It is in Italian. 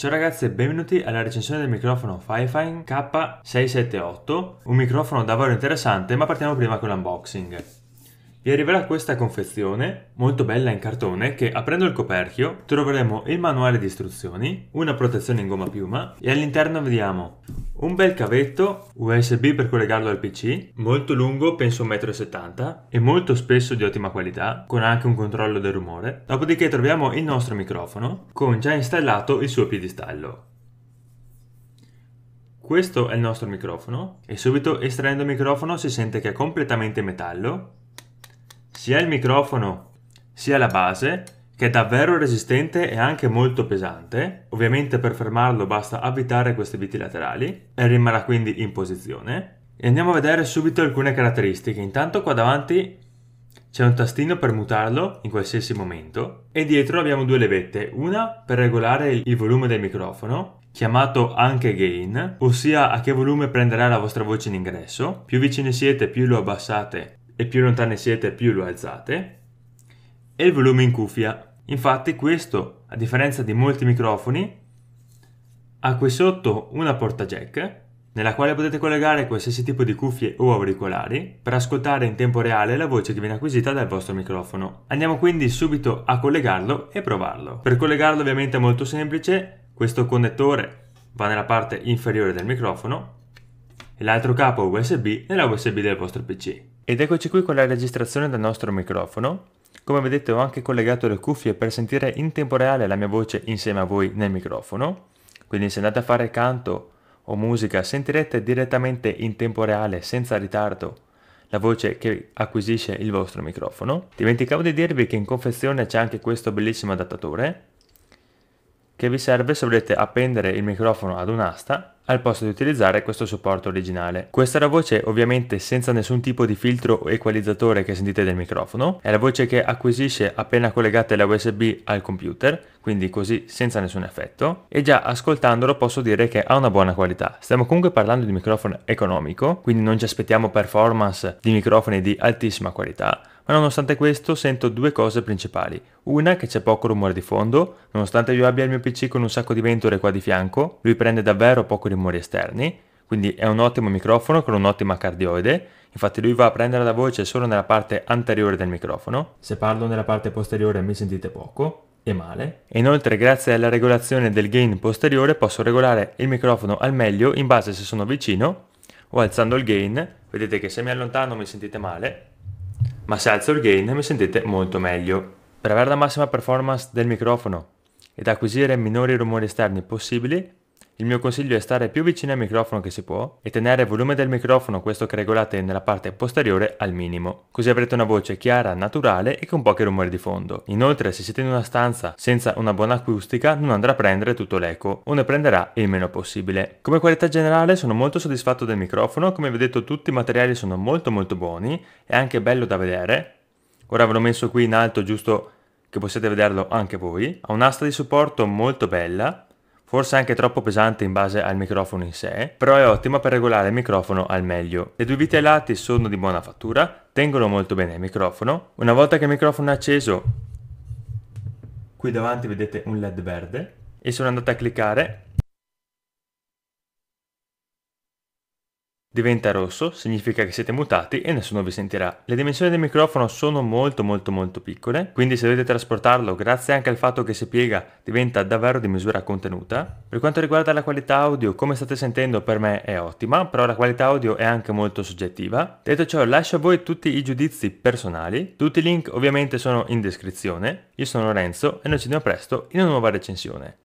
Ciao ragazzi e benvenuti alla recensione del microfono Firefine K678, un microfono davvero interessante ma partiamo prima con l'unboxing. Vi arriverà questa confezione, molto bella in cartone, che aprendo il coperchio troveremo il manuale di istruzioni, una protezione in gomma piuma e all'interno vediamo un bel cavetto USB per collegarlo al PC, molto lungo, penso 1,70 m, e molto spesso di ottima qualità, con anche un controllo del rumore. Dopodiché troviamo il nostro microfono, con già installato il suo piedistallo. Questo è il nostro microfono, e subito estraendo il microfono si sente che è completamente metallo. Sia il microfono, sia la base, che è davvero resistente e anche molto pesante, ovviamente per fermarlo basta avvitare queste viti laterali e rimarrà quindi in posizione. E andiamo a vedere subito alcune caratteristiche, intanto qua davanti c'è un tastino per mutarlo in qualsiasi momento e dietro abbiamo due levette, una per regolare il volume del microfono, chiamato anche gain, ossia a che volume prenderà la vostra voce in ingresso, più vicini siete più lo abbassate e più lontani siete più lo alzate, e il volume in cuffia, Infatti questo, a differenza di molti microfoni, ha qui sotto una porta jack nella quale potete collegare qualsiasi tipo di cuffie o auricolari per ascoltare in tempo reale la voce che viene acquisita dal vostro microfono. Andiamo quindi subito a collegarlo e provarlo. Per collegarlo ovviamente è molto semplice, questo connettore va nella parte inferiore del microfono e l'altro capo USB nella USB del vostro PC. Ed eccoci qui con la registrazione del nostro microfono come vedete ho anche collegato le cuffie per sentire in tempo reale la mia voce insieme a voi nel microfono, quindi se andate a fare canto o musica sentirete direttamente in tempo reale senza ritardo la voce che acquisisce il vostro microfono. Dimenticavo di dirvi che in confezione c'è anche questo bellissimo adattatore che vi serve se volete appendere il microfono ad un'asta al posto di utilizzare questo supporto originale. Questa è la voce ovviamente senza nessun tipo di filtro o equalizzatore che sentite del microfono, è la voce che acquisisce appena collegate la USB al computer, quindi così senza nessun effetto, e già ascoltandolo posso dire che ha una buona qualità. Stiamo comunque parlando di microfono economico, quindi non ci aspettiamo performance di microfoni di altissima qualità, ma nonostante questo sento due cose principali. Una che c'è poco rumore di fondo, nonostante io abbia il mio PC con un sacco di ventole qua di fianco, lui prende davvero poco rumori esterni, quindi è un ottimo microfono con un'ottima cardioide, infatti lui va a prendere la voce solo nella parte anteriore del microfono, se parlo nella parte posteriore mi sentite poco e male. E inoltre grazie alla regolazione del gain posteriore posso regolare il microfono al meglio in base se sono vicino o alzando il gain, vedete che se mi allontano mi sentite male, ma se alzo il gain mi sentite molto meglio. Per avere la massima performance del microfono ed acquisire minori rumori esterni possibili, il mio consiglio è stare più vicino al microfono che si può e tenere il volume del microfono, questo che regolate nella parte posteriore, al minimo. Così avrete una voce chiara, naturale e con pochi rumori di fondo. Inoltre, se siete in una stanza senza una buona acustica, non andrà a prendere tutto l'eco o ne prenderà il meno possibile. Come qualità generale sono molto soddisfatto del microfono, come vi ho detto tutti i materiali sono molto molto buoni, è anche bello da vedere. Ora ve l'ho messo qui in alto giusto che possiate vederlo anche voi. Ha un'asta di supporto molto bella forse anche troppo pesante in base al microfono in sé, però è ottima per regolare il microfono al meglio. Le due viti ai lati sono di buona fattura, tengono molto bene il microfono. Una volta che il microfono è acceso, qui davanti vedete un led verde e sono andato a cliccare diventa rosso, significa che siete mutati e nessuno vi sentirà. Le dimensioni del microfono sono molto molto molto piccole, quindi se dovete trasportarlo, grazie anche al fatto che si piega, diventa davvero di misura contenuta. Per quanto riguarda la qualità audio, come state sentendo per me è ottima, però la qualità audio è anche molto soggettiva. Detto ciò, lascio a voi tutti i giudizi personali, tutti i link ovviamente sono in descrizione. Io sono Lorenzo e noi ci vediamo presto in una nuova recensione.